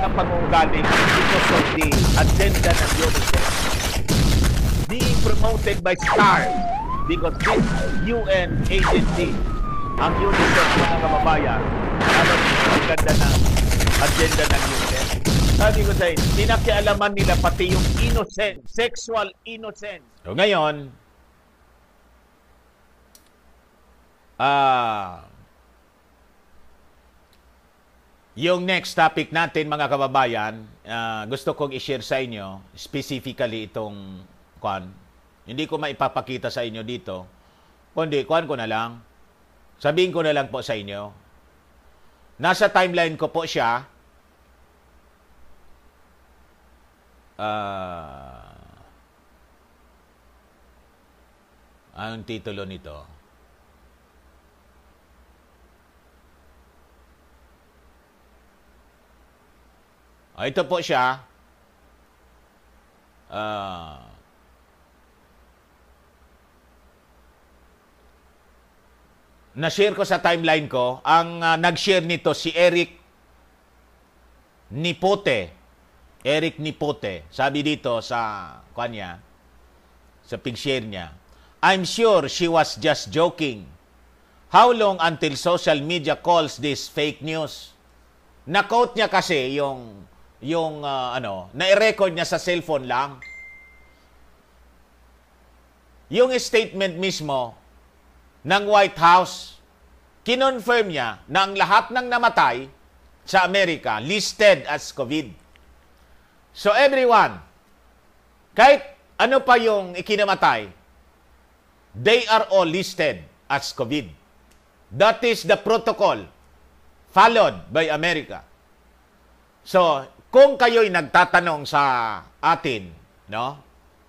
mga pangungaling because of the agenda ng UNICEF being promoted by STAR because this UN agency ang UNICEF mga kababayan alam niyo ang ganda ng agenda ng UNICEF sabi ko sa inyo nila pati yung innocent sexual innocence so ngayon ah uh, yung next topic natin mga kababayan, uh, gusto kong i-share sa inyo specifically itong kwan. Hindi ko maipapakita sa inyo dito, kundi kwan ko na lang. Sabihin ko na lang po sa inyo. Nasa timeline ko po siya. Uh, anong titulo nito? Oh, ito po siya. Uh, na-share ko sa timeline ko, ang uh, nag-share nito si Eric Nipote. Eric Nipote. Sabi dito sa kanya, sa pig-share niya, I'm sure she was just joking. How long until social media calls this fake news? Na-quote niya kasi yung yung uh, ano, na-record niya sa cellphone lang. Yung statement mismo ng White House, kinonfirm niya na ang lahat ng namatay sa Amerika listed as COVID. So everyone, kahit ano pa yung ikinamatay, they are all listed as COVID. That is the protocol followed by America. So, kung kayo'y nagtatanong sa atin, no?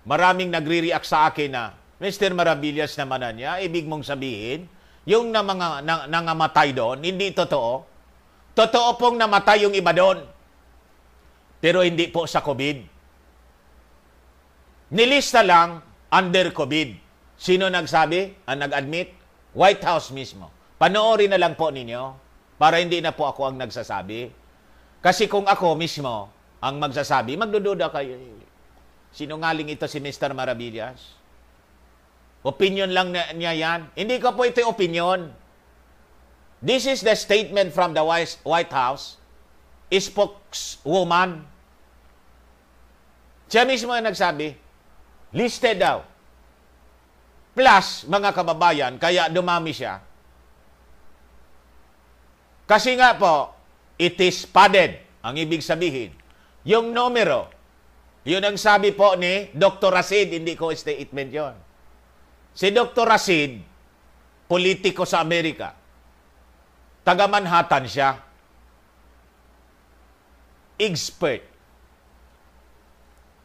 Maraming nagre-react sa akin na, Mr. Maravillas naman na niya, ibig mong sabihin, yung na mga na, nangamatay doon, hindi totoo. Totoo pong namatay yung iba doon. Pero hindi po sa COVID. Nilista lang under COVID. Sino nagsabi? Ang nag-admit? White House mismo. Panoorin na lang po ninyo para hindi na po ako ang nagsasabi. Kasi kung ako mismo ang magsasabi, magdududa kayo. Sinungaling ito si Mr. Maravillas. Opinion lang niya yan. Hindi ko po ito opinion. This is the statement from the White House. Spokeswoman. Siya mismo ang nagsabi, listed daw. Plus, mga kababayan, kaya dumami siya. Kasi nga po, It is padded. Ang ibig sabihin, yung numero, yun ang sabi po ni Dr. Rasid, hindi ko statement yon. Si Dr. Rasid, politiko sa Amerika. Taga Manhattan siya. Expert.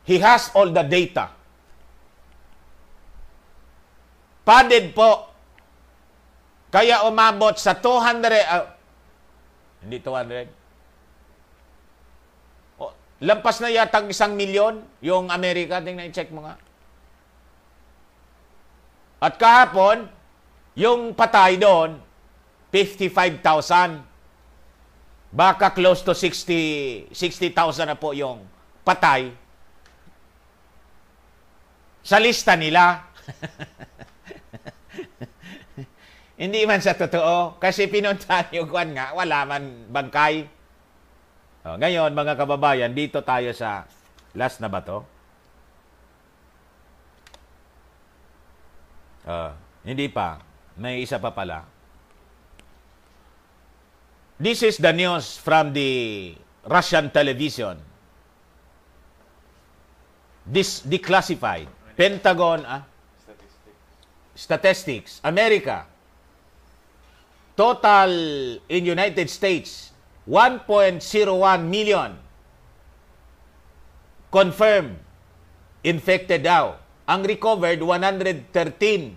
He has all the data. Padded po. Kaya umabot sa 200, uh, hindi 200. Oh, lampas na yata isang milyon yung Amerika. Tingnan, check mo nga. At kahapon, yung patay doon, 55,000. Baka close to 60 60,000 na po yung patay sa lista nila. Hindi man sa totoo. Kasi pinuntahan yung kwan nga, wala man bangkay. O, oh, ngayon, mga kababayan, dito tayo sa last na ba to? O, oh, hindi pa. May isa pa pala. This is the news from the Russian television. This declassified. Pentagon, ah? Statistics. Statistics. America. Total in United States, 1.01 million confirmed infected daw. Ang recovered, 113,000.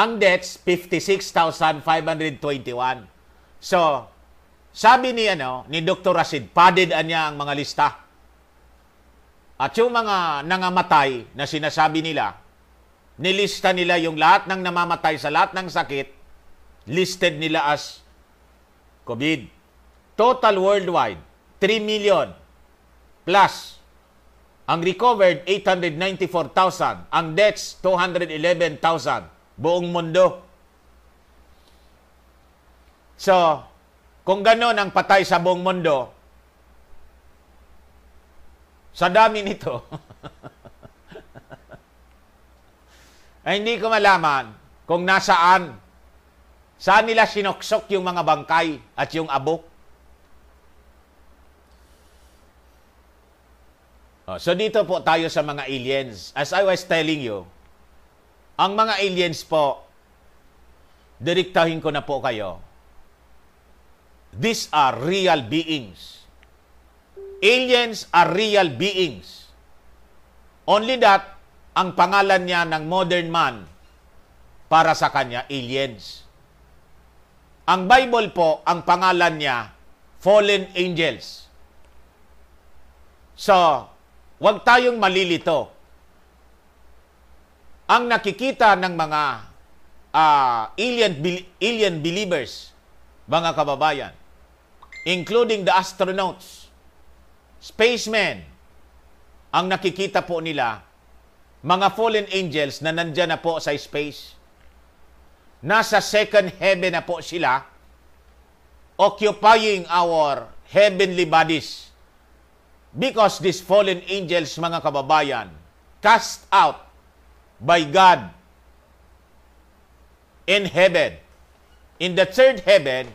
Ang deaths, 56,521. So, sabi ni ano ni Dr. Rashid, padded niya ang mga lista. At yung mga nangamatay na sinasabi nila, nilista nila yung lahat ng namamatay sa lahat ng sakit, listed nila as COVID. Total worldwide, 3 million plus. Ang recovered, 894,000. Ang deaths, 211,000. Buong mundo. So, kung gano'n ang patay sa buong mundo, sa dami nito, ay eh, hindi ko malaman kung nasaan, saan nila sinuksok yung mga bangkay at yung abo. Oh, so dito po tayo sa mga aliens. As I was telling you, ang mga aliens po, direktahin ko na po kayo. These are real beings. Aliens are real beings. Only that, ang pangalan niya ng modern man para sa kanya, aliens. Ang Bible po, ang pangalan niya, fallen angels. So, huwag tayong malilito. Ang nakikita ng mga uh, alien, alien believers, mga kababayan, including the astronauts, spacemen, ang nakikita po nila mga fallen angels na nandyan na po sa space, nasa second heaven na po sila, occupying our heavenly bodies. Because these fallen angels, mga kababayan, cast out by God in heaven. In the third heaven,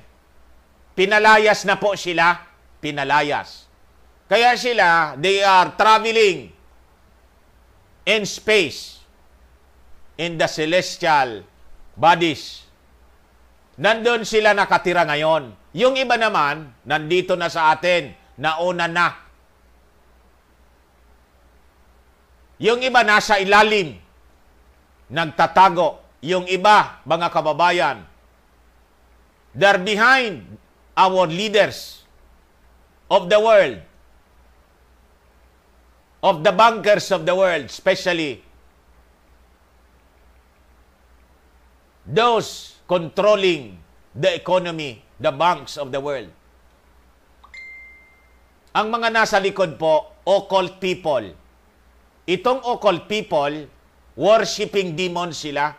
pinalayas na po sila, pinalayas. Kaya sila, they are traveling in space in the celestial bodies. Nandun sila nakatira ngayon. Yung iba naman, nandito na sa atin, nauna na. Yung iba nasa ilalim, nagtatago. Yung iba, mga kababayan, they're behind our leaders of the world of the bankers of the world, especially those controlling the economy, the banks of the world. Ang mga nasa likod po, occult people. Itong occult people, worshipping demons sila.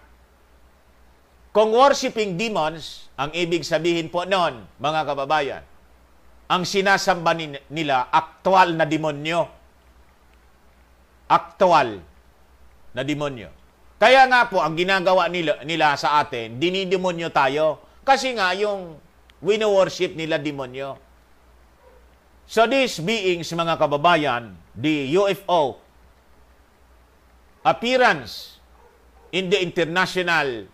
Kung worshipping demons, ang ibig sabihin po noon, mga kababayan, ang sinasamba nila, aktual na demonyo aktual na demonyo. Kaya nga po, ang ginagawa nila, nila sa atin, dinidemonyo tayo. Kasi nga yung wino-worship nila demonyo. So these beings, mga kababayan, the UFO appearance in the International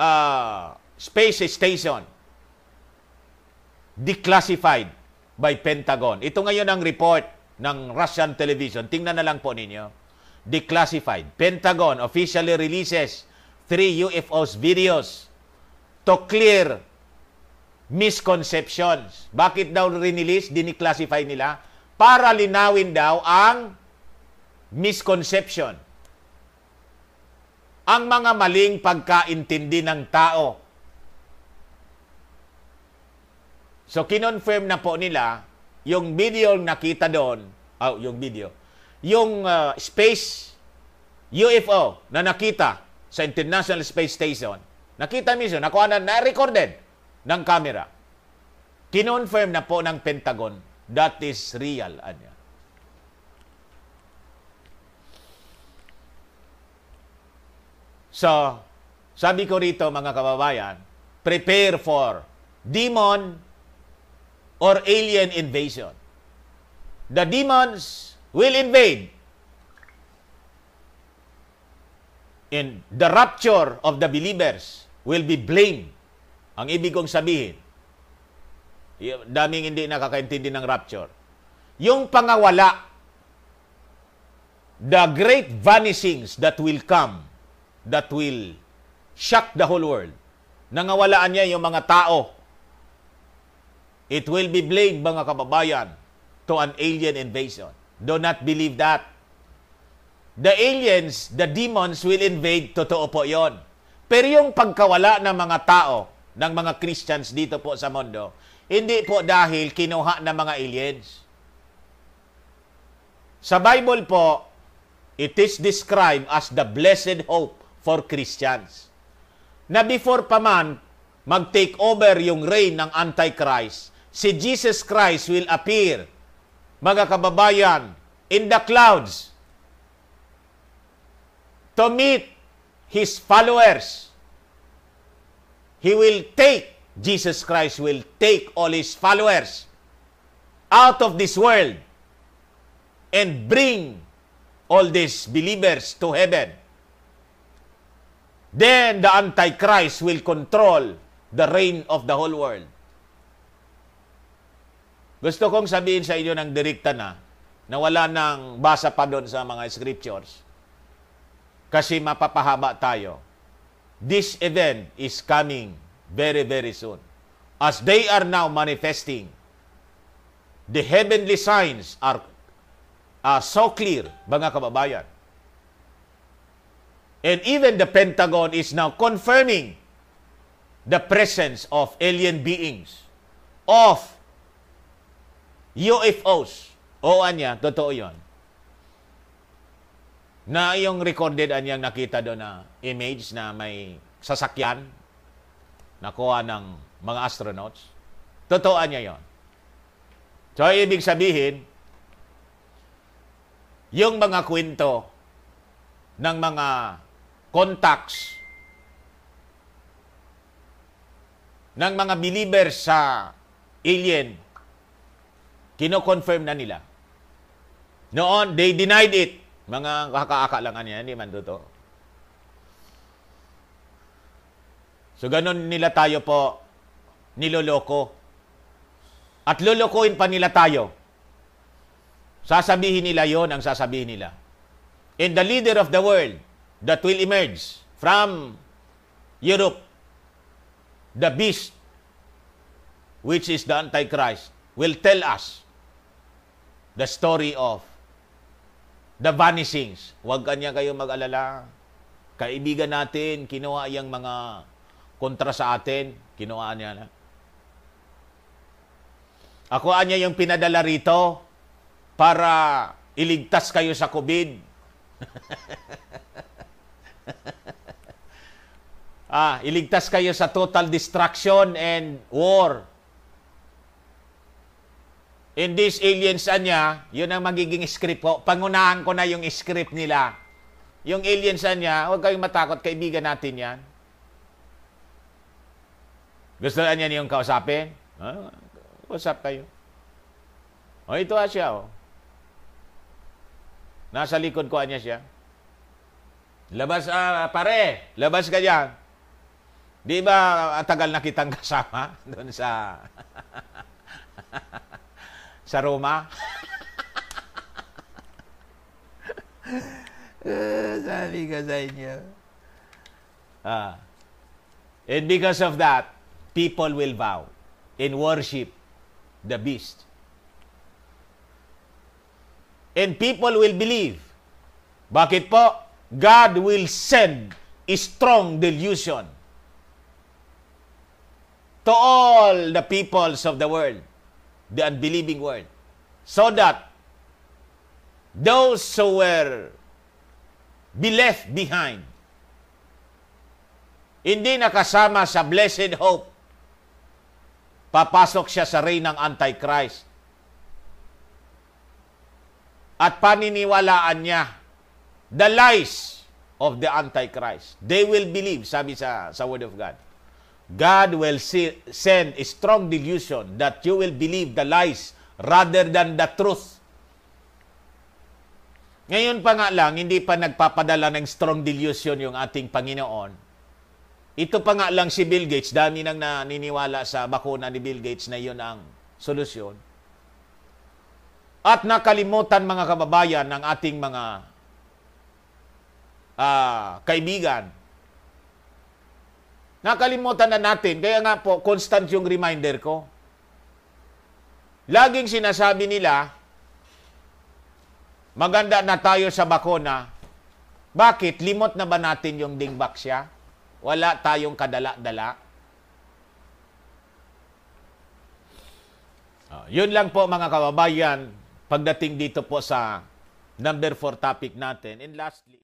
uh, Space Station declassified by Pentagon. Ito ngayon ang report ng Russian television. Tingnan na lang po ninyo. Declassified. Pentagon officially releases three UFOs videos to clear misconceptions. Bakit daw rinilis, diniclassify nila? Para linawin daw ang misconception. Ang mga maling pagkaintindi ng tao. So, kinonfirm na po nila yung video nakita doon, oh, yung video, yung uh, space UFO na nakita sa International Space Station, nakita mismo, nakuha na, na-recorded ng camera. Kinonfirm na po ng Pentagon, that is real. Anya. So, sabi ko rito mga kababayan, prepare for demon or alien invasion. The demons will invade in the rapture of the believers will be blamed. Ang ibig kong sabihin, daming hindi nakakaintindi ng rapture. Yung pangawala, the great vanishings that will come, that will shock the whole world. Nangawalaan niya yung mga tao It will be blamed, mga kababayan, to an alien invasion. Do not believe that. The aliens, the demons will invade, totoo po yon. Pero yung pagkawala ng mga tao, ng mga Christians dito po sa mundo, hindi po dahil kinuha ng mga aliens. Sa Bible po, it is described as the blessed hope for Christians. Na before pa man mag-take over yung reign ng Antichrist, si Jesus Christ will appear, mga kababayan, in the clouds to meet His followers. He will take, Jesus Christ will take all His followers out of this world and bring all these believers to heaven. Then the Antichrist will control the reign of the whole world. Gusto kong sabihin sa inyo ng direkta na, na wala nang basa pa doon sa mga scriptures. Kasi mapapahaba tayo. This event is coming very, very soon. As they are now manifesting, the heavenly signs are uh, so clear, mga kababayan. And even the Pentagon is now confirming the presence of alien beings, of UFOs. Oo, anya, totoo yon. Na yung recorded anyang nakita doon na image na may sasakyan nakuha ng mga astronauts. Totoo niya yon. So, ibig sabihin, yung mga kwento ng mga contacts ng mga believers sa alien Kino-confirm na nila. Noon, they denied it. Mga kakaaka lang niya, ano hindi man to. So, ganun nila tayo po niloloko. At lolokohin pa nila tayo. Sasabihin nila yon ang sasabihin nila. And the leader of the world that will emerge from Europe, the beast, which is the Antichrist, will tell us the story of the vanishings. Huwag kanya kayo mag-alala. Kaibigan natin, kinuha yung mga kontra sa atin, kinuha niya na. Ako niya yung pinadala rito para iligtas kayo sa COVID. ah, iligtas kayo sa total destruction and war in this aliens niya, yun ang magiging script ko. Pangunahan ko na yung script nila. Yung alien aliens niya, huwag kayong matakot, kaibigan natin yan. Gusto na niya yung kausapin? Huh? Usap kayo. O, ito ah siya, oh. Nasa likod ko niya siya. Labas, ah, pare, labas ka diyan. Di ba ah, tagal na kitang kasama doon sa sa Roma. uh, sabi ko sa inyo. Ah. And because of that, people will bow and worship the beast. And people will believe. Bakit po? God will send a strong delusion to all the peoples of the world the unbelieving world. So that those who were be left behind, hindi nakasama sa blessed hope, papasok siya sa reign ng Antichrist. At paniniwalaan niya the lies of the Antichrist. They will believe, sabi sa, sa Word of God. God will see, send a strong delusion that you will believe the lies rather than the truth. Ngayon pa nga lang, hindi pa nagpapadala ng strong delusion yung ating Panginoon. Ito pa nga lang si Bill Gates, dami nang naniniwala sa bakuna ni Bill Gates na yun ang solusyon. At nakalimutan mga kababayan ng ating mga uh, kaibigan Nakalimutan na natin. Kaya nga po, constant yung reminder ko. Laging sinasabi nila, maganda na tayo sa bakuna. Bakit? Limot na ba natin yung dingbak siya? Wala tayong kadala-dala. Uh, yun lang po mga kababayan, pagdating dito po sa number 4 topic natin. And lastly,